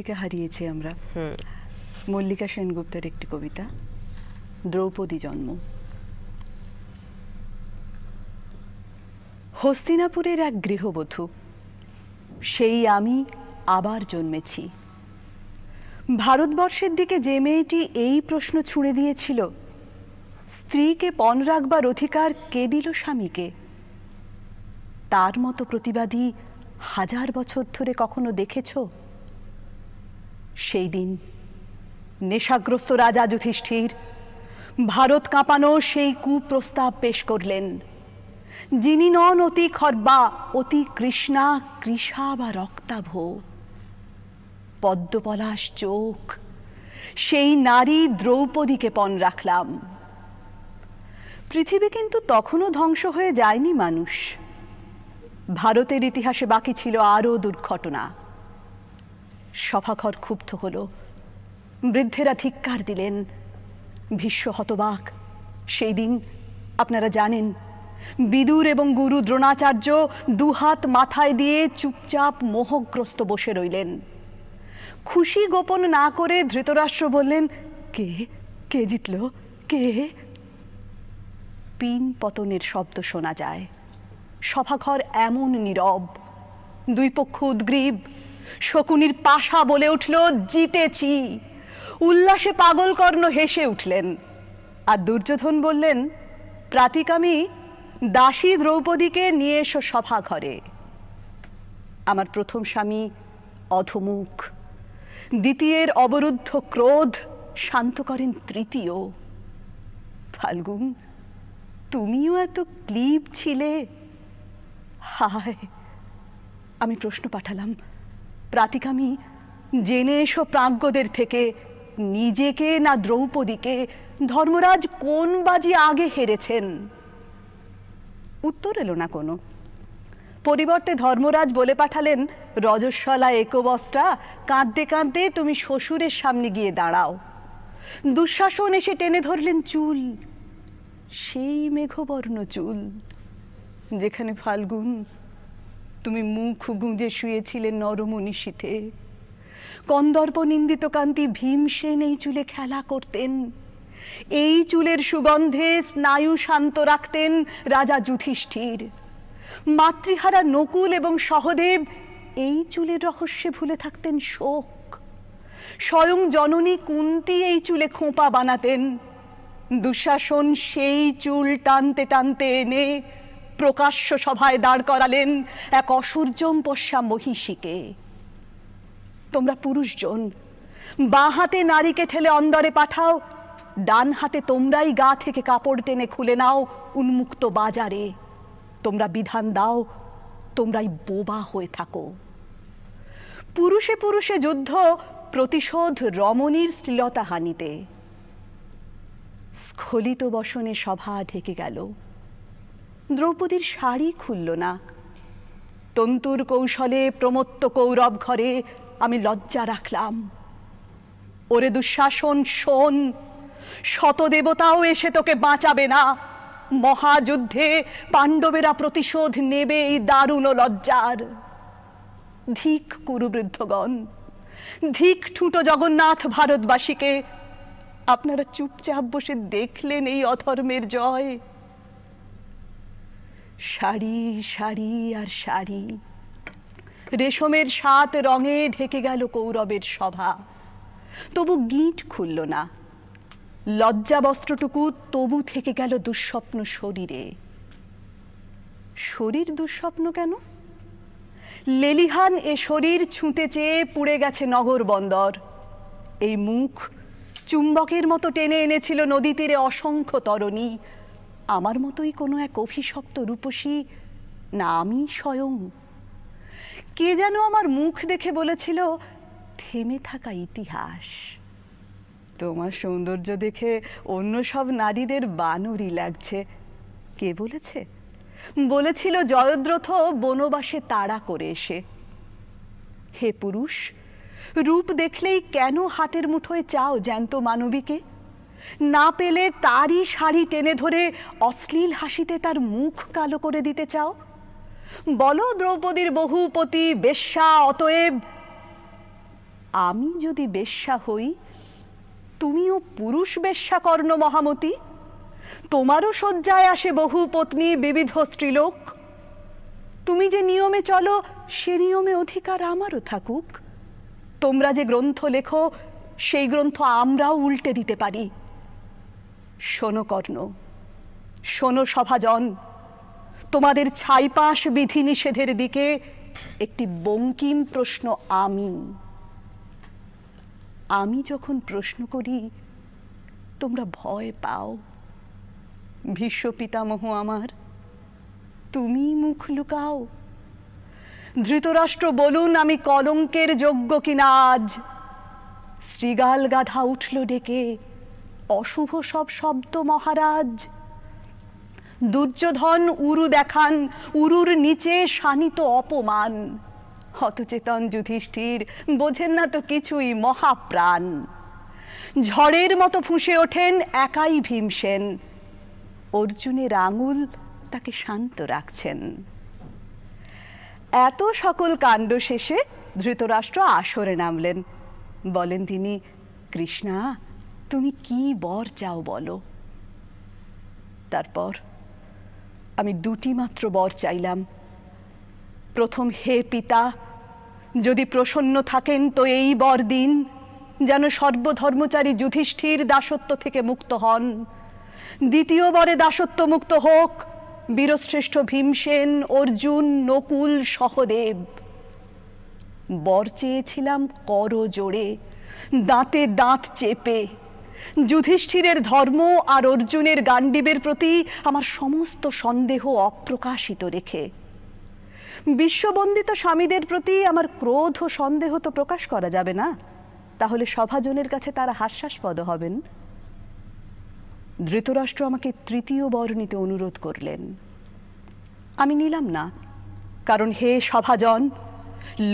দিকে হারিয়েছি আমরা মল্লিকা সেনগুপ্তের একটি কবিতা দ্রৌপদী জন্ম হস্তিনাপুরের এক গৃহবধূ সেই আমি আবার জন্মেছি ভারতবর্ষের দিকে যে মেয়েটি এই প্রশ্ন ছুঁড়ে দিয়েছিল স্ত্রীকে পণ রাখবার অধিকার কে দিল স্বামীকে তার মতো প্রতিবাদী হাজার বছর ধরে কখনো দেখেছো সেই দিন নেশাগ্রস্ত রাজা যুধিষ্ঠির ভারত কাঁপানো সেই কুপ্রস্তাব পেশ করলেন যিনি নন অতি খর্বা অতি কৃষ্ণা কৃষা বা রক্তাভ পদ্মপলাশ চোখ সেই নারী দ্রৌপদীকে পণ রাখলাম পৃথিবী কিন্তু তখনও ধ্বংস হয়ে যায়নি মানুষ ভারতের ইতিহাসে বাকি ছিল আরও দুর্ঘটনা সভাঘর ক্ষুব্ধ হল বৃদ্ধেরা ধিক্কার দিলেন ভীষ্ম হতবাক সেই দিন আপনারা জানেন বিদুর এবং গুরু দ্রোণাচার্য দুহাত মাথায় দিয়ে চুপচাপ মোহগ্রস্ত বসে রইলেন খুশি গোপন না করে ধৃতরাষ্ট্র বললেন কে কে জিতল কে পিন পতনের শব্দ শোনা যায় সভাঘর এমন নীরব দুই পক্ষ উদ্গ্রীব শকুনির পাশা বলে উঠল জিতেছি উল্লাসে পাগলকর্ণ হেসে উঠলেন আর দুর্যোধন বললেন প্রাতিকামী দাসী দ্রৌপদীকে নিয়ে এসো সভা ঘরে আমার প্রথম স্বামী অধমুখ দ্বিতীয়ের অবরুদ্ধ ক্রোধ শান্ত করেন তৃতীয় ফাল্গুন তুমিও এত ক্লিপ ছিলে হায় আমি প্রশ্ন পাঠালাম প্রাতিকামী জেনে এসো প্রাজ্ঞদের থেকে নিজেকে না দ্রৌপদীকে ধর্মরাজ কোন বাজি আগে হেরেছেন উত্তর এলো না কোনো পরিবর্তে ধর্মরাজ বলে পাঠালেন রজস্বলা একবস্ত্রা কাঁদতে কাঁদতে তুমি শ্বশুরের সামনে গিয়ে দাঁড়াও দুঃশাসন এসে টেনে ধরলেন চুল সেই মেঘবর্ণ চুল যেখানে ফাল্গুন তুমি মুখ গুঁজে শুয়েছিলে নরম নিশীথে কন্দর্প নিন্দিত কান্তি ভীমসেন এই চুলে খেলা করতেন এই চুলের সুগন্ধে স্নায়ু শান্ত রাখতেন রাজা যুধিষ্ঠির মাতৃহারা নকুল এবং সহদেব এই চুলের রহস্যে ভুলে থাকতেন শোক স্বয়ং জননী কুন্তি এই চুলে খোঁপা বানাতেন দুঃশাসন সেই চুল টানতে টানতে এনে প্রকাশ্য সভায় দাঁড় করালেন এক অসূর্যম পশ্যা মহিষীকে তোমরা পুরুষজন বাঁ হাতে নারীকে ঠেলে অন্দরে পাঠাও ডান হাতে তোমরাই গা থেকে কাপড় টেনে খুলে নাও উন্মুক্ত বাজারে তোমরা বিধান দাও তোমরাই বোবা হয়ে থাকো পুরুষে পুরুষে যুদ্ধ প্রতিশোধ রমণীর শ্লীলতা হানিতে স্খলিত বসনে সভা ঢেকে গেল দ্রৌপদীর শাড়ি খুলল না তন্তুর কৌশলে প্রমত্ত কৌরব ঘরে আমি লজ্জা রাখলাম ওরে দুঃশাসন শোন শতদেবতাও এসে তোকে বাঁচাবে না মহাযুদ্ধে পাণ্ডবেরা প্রতিশোধ নেবে এই দারুণ লজ্জার ধিক কুরুবৃদ্ধগণ ধিক ঠুটো জগন্নাথ ভারতবাসীকে আপনারা চুপচাপ বসে দেখলেন এই অধর্মের জয় সারি সারি আর সারি রেশমের সাত রঙে ঢেকে গেল কৌরবের সভা তবু গিঁট খুলল না লজ্জা বস্ত্রটুকু তবু থেকে গেল দুঃস্বপ্ন শরীরে শরীর দুঃস্বপ্ন কেন লেলিহান এ শরীর ছুঁতে চেয়ে পুড়ে গেছে নগর বন্দর এই মুখ চুম্বকের মতো টেনে এনেছিল নদী তীরে অসংখ্য তরণী আমার মতোই কোনো এক অভিশপ্ত রূপসী না আমি স্বয়ং কে যেন আমার মুখ দেখে বলেছিল থেমে থাকা ইতিহাস তোমার সৌন্দর্য দেখে অন্য সব নারীদের বানরই লাগছে কে বলেছে বলেছিল জয়দ্রথ বনবাসে তাড়া করে এসে হে পুরুষ রূপ দেখলেই কেন হাতের মুঠোয় চাও জ্যান্ত মানবীকে না পেলে তারই শাড়ি টেনে ধরে অশ্লীল হাসিতে তার মুখ কালো করে দিতে চাও বলো দ্রৌপদীর বহুপতি বেশ্যা অতএব আমি যদি বেশ্যা হই তুমিও পুরুষ বেশ্যা কর্ণ মহামতি তোমারও শয্যায় আসে বহু পত্নী বিবিধ স্ত্রীলোক তুমি যে নিয়মে চলো সে নিয়মে অধিকার আমারও থাকুক তোমরা যে গ্রন্থ লেখো সেই গ্রন্থ আমরাও উল্টে দিতে পারি শোনো কর্ণ শোনো সভাজন তোমাদের ছাইপাশ বিধিনিষেধের দিকে একটি বঙ্কিম প্রশ্ন আমি আমি যখন প্রশ্ন করি তোমরা ভয় পাও ভীষ্ম পিতামহ আমার তুমি মুখ লুকাও ধৃতরাষ্ট্র বলুন আমি কলঙ্কের যোগ্য কিনা আজ শ্রীগাল গাধা উঠল ডেকে অশুভ সব শব্দ মহারাজ দুর্যোধন উরু দেখান উরুর নিচে শানিত অপমান হতচেতন যুধিষ্ঠির বোঝেন না তো কিছুই মহাপ্রাণ ঝড়ের মতো ফুঁসে ওঠেন একাই ভীমসেন অর্জুনের আঙুল তাকে শান্ত রাখছেন এত সকল কাণ্ড শেষে ধৃতরাষ্ট্র আসরে নামলেন বলেন তিনি কৃষ্ণা তুমি কি বর চাও বলো তারপর আমি দুটি মাত্র বর চাইলাম প্রথম হে পিতা যদি প্রসন্ন থাকেন তো এই বর দিন যেন সর্বধর্মচারী যুধিষ্ঠির দাসত্ব থেকে মুক্ত হন দ্বিতীয় বরে দাসত্ব মুক্ত হোক বীরশ্রেষ্ঠ ভীমসেন অর্জুন নকুল সহদেব বর চেয়েছিলাম কর জোরে দাঁতে দাঁত চেপে যুধিষ্ঠিরের ধর্ম আর অর্জুনের গান্ডীবের প্রতি আমার সমস্ত সন্দেহ অপ্রকাশিত রেখে বিশ্ববন্দিত স্বামীদের প্রতি আমার ক্রোধ ও সন্দেহ তো প্রকাশ করা যাবে না তাহলে সভাজনের কাছে তারা হাস্যাস্পদ হবেন ধৃতরাষ্ট্র আমাকে তৃতীয় বর নিতে অনুরোধ করলেন আমি নিলাম না কারণ হে সভাজন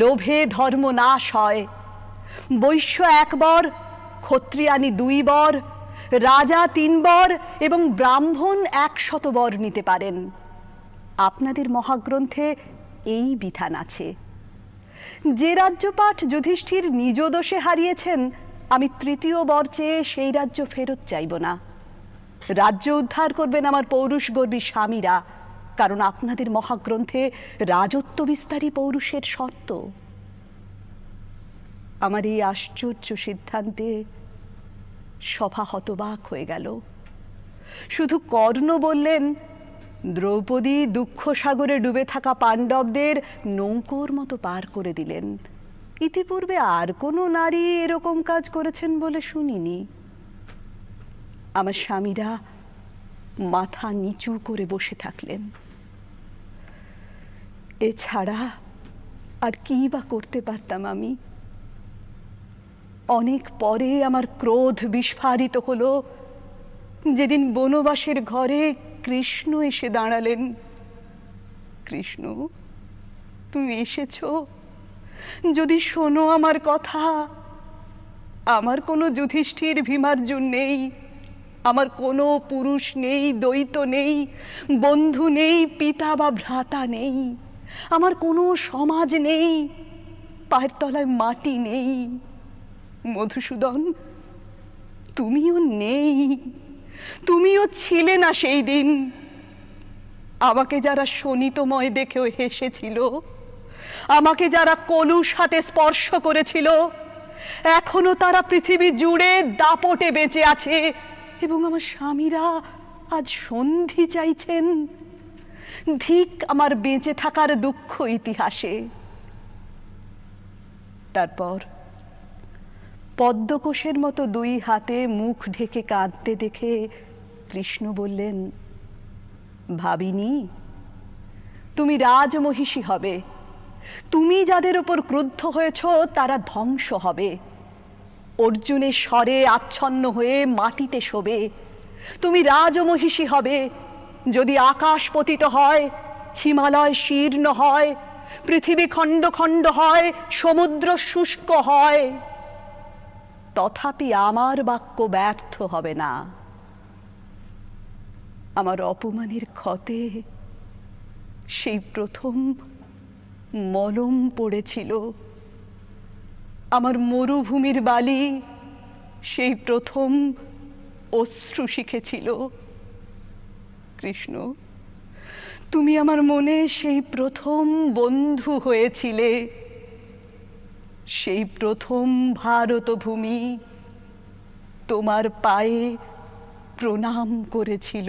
লোভে ধর্ম নাশ হয় বৈশ্য একবার ক্ষত্রিয়ানী দুই বর রাজা তিন বর এবং ব্রাহ্মণ একশত বর নিতে পারেন আপনাদের মহাগ্রন্থে এই বিধান আছে যে রাজ্যপাঠ যুধিষ্ঠির নিজ দোষে হারিয়েছেন আমি তৃতীয় বর চেয়ে সেই রাজ্য ফেরত চাইব না রাজ্য উদ্ধার করবেন আমার পৌরুষ গর্বী স্বামীরা কারণ আপনাদের মহাগ্রন্থে রাজত্ব বিস্তারী পৌরুষের শর্ত আমার এই আশ্চর্য সিদ্ধান্তে সভা হতবাক হয়ে গেল শুধু কর্ণ বললেন দ্রৌপদী দুঃখ সাগরে ডুবে থাকা পাণ্ডবদের নৌকোর মতো পার করে দিলেন ইতিপূর্বে আর কোনো নারী এরকম কাজ করেছেন বলে শুনিনি আমার স্বামীরা মাথা নিচু করে বসে থাকলেন এছাড়া আর কী বা করতে পারতাম আমি অনেক পরে আমার ক্রোধ বিস্ফারিত হলো যেদিন বনবাসের ঘরে কৃষ্ণ এসে দাঁড়ালেন কৃষ্ণ তুমি এসেছ যদি শোনো আমার কথা আমার কোনো যুধিষ্ঠির ভীমার্জুন নেই আমার কোনো পুরুষ নেই দ্বৈত নেই বন্ধু নেই পিতা বা ভ্রাতা নেই আমার কোনো সমাজ নেই পায়ের তলায় মাটি নেই মধুসূদন তুমিও নেই তুমিও ছিলে না সেই দিন আমাকে যারা শনিতময় দেখেও হেসেছিল আমাকে যারা কলুর সাথে স্পর্শ করেছিল এখনো তারা পৃথিবী জুড়ে দাপটে বেঁচে আছে এবং আমার স্বামীরা আজ সন্ধি চাইছেন ধিক আমার বেঁচে থাকার দুঃখ ইতিহাসে তারপর পদ্মকোষের মতো দুই হাতে মুখ ঢেকে কাঁদতে দেখে কৃষ্ণ বললেন ভাবিনি তুমি রাজমহিষী হবে তুমি যাদের ওপর ক্রুদ্ধ হয়েছ তারা ধ্বংস হবে অর্জুনের স্বরে আচ্ছন্ন হয়ে মাটিতে শোবে তুমি রাজমহিষী হবে যদি আকাশ পতিত হয় হিমালয় শীর্ণ হয় পৃথিবী খণ্ড খণ্ড হয় সমুদ্র শুষ্ক হয় তথাপি আমার বাক্য ব্যর্থ হবে না আমার অপমানের ক্ষতে সেই প্রথম মলম পড়েছিল আমার মরুভূমির বালি সেই প্রথম অশ্রু শিখেছিল কৃষ্ণ তুমি আমার মনে সেই প্রথম বন্ধু হয়েছিলে সেই প্রথম ভারত ভূমি তোমার পায়ে প্রণাম করেছিল